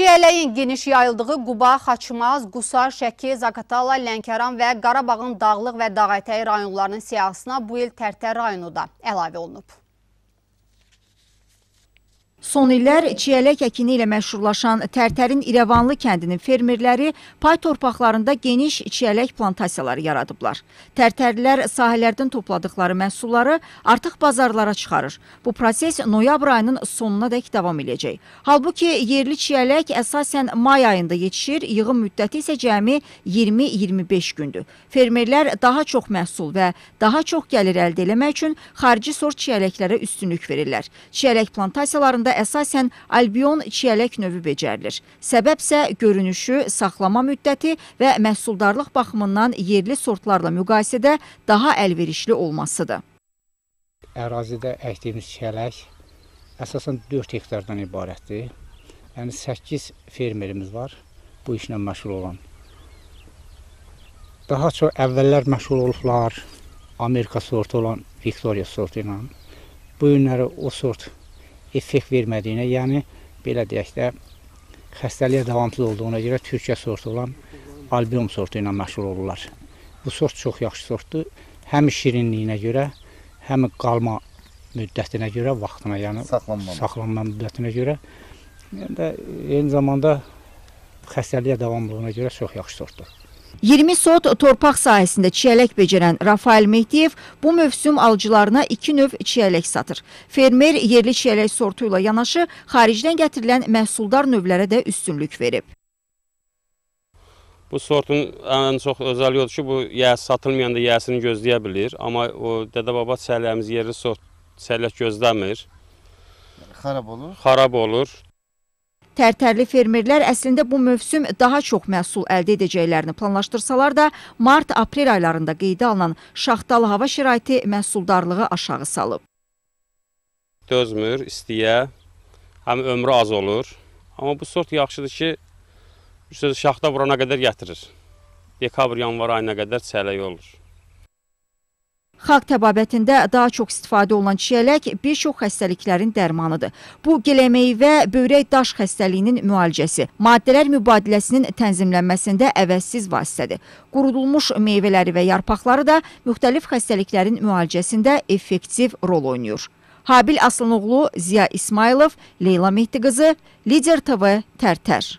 Çiyələyin geniş yayıldığı Quba, Xaçmaz, Qusar, Şəki, Zakatala, Lənkəran və Qarabağın dağlıq və dağətəyi rayonlarının siyasına bu il Tərtər rayonu da əlavə olunub. Son illər çiyələk əkini ilə məşhurlaşan Tərtərin İrəvanlı kəndinin fermerləri pay torpaqlarında geniş çiyələk plantasiyaları yaradıblar. Tərtərlilər sahələrdən topladıkları məhsulları artıq bazarlara çıxarır. Bu proses noyabr ayının sonuna dək davam edəcək. Halbuki yerli çiyələk əsasən may ayında yetişir, yığım müddəti isə cəmi 20-25 gündür. Fermerlər daha çox məhsul və daha çox gəlir əldə eləmək üçün xarici sort çiyələklərə üstünlük verirlər. Çiyələk plantasiyalarında Azərbaycanda əsasən albion çiyələk növü becərilir. Səbəbsə görünüşü, saxlama müddəti və məhsuldarlıq baxımından yerli sortlarla müqayisədə daha əlverişli olmasıdır. Ərazidə əkdiyimiz çiyələk əsasən 4 hektardan ibarətdir. Yəni 8 fermerimiz var bu işlə məşğul olan. Daha çox əvvəllər məşğul olublar Amerika sortu olan Victoria sortu ilə. Bu günləri o sort effekt vermədiyinə, yəni belə deyək də xəstəliyə davamlı olduğuna görə Türkiyə sortu olan albiom sortu ilə məşğul olurlar. Bu sort çox yaxşı sortdur. Həm şirinliyinə görə, həm qalma müddətinə görə, vaxtına, yəni saxlanma, saxlanma müddətinə görə, yəni də eyni zamanda xəstəliyə davamlılığına görə çox yaxşı sortdur. 20 sot torpaq sahəsində çiyələk becərən Rafael Mehdiyev bu mövsüm alıcılarına iki növ çiyələk satır. Fermer yerli çiyələk sortu ilə yanaşı xaricdən gətirilən məhsuldar növlərə də üstünlük verib. Bu sortun ən çox özəli odur ki, bu yəs satılmayanda yəsini gözləyə bilir, amma o dədə-baba çiyələyimiz yerli sort çiyələk gözləmir. Xarab olur. Xarab olur. Tərtərli fermerlər əslində bu mövsüm daha çox məhsul əldə edəcəklərini planlaşdırsalar da, mart-aprel aylarında qeydə alınan şaxtalı hava şəraiti məhsuldarlığı aşağı salıb. Dözmür, istiyə, həm ömrü az olur. Amma bu sort yaxşıdır ki, şaxta vurana qədər gətirir. Dekabr, yanvar ayına qədər çələyi olur. Xalq təbabətində daha çox istifadə olunan çiyələk bir çox xəstəliklərin dərmanıdır. Bu, gələmeyvə böyrək daş xəstəliyinin müalicəsi, maddələr mübadiləsinin tənzimlənməsində əvəzsiz vasitədir. Qurudulmuş meyvələri və yarpaqları da müxtəlif xəstəliklərin müalicəsində effektiv rol oynayır. Habil Aslanoğlu, Ziya İsmailov, Leyla Mehdi qızı, Lider TV, Tərtər.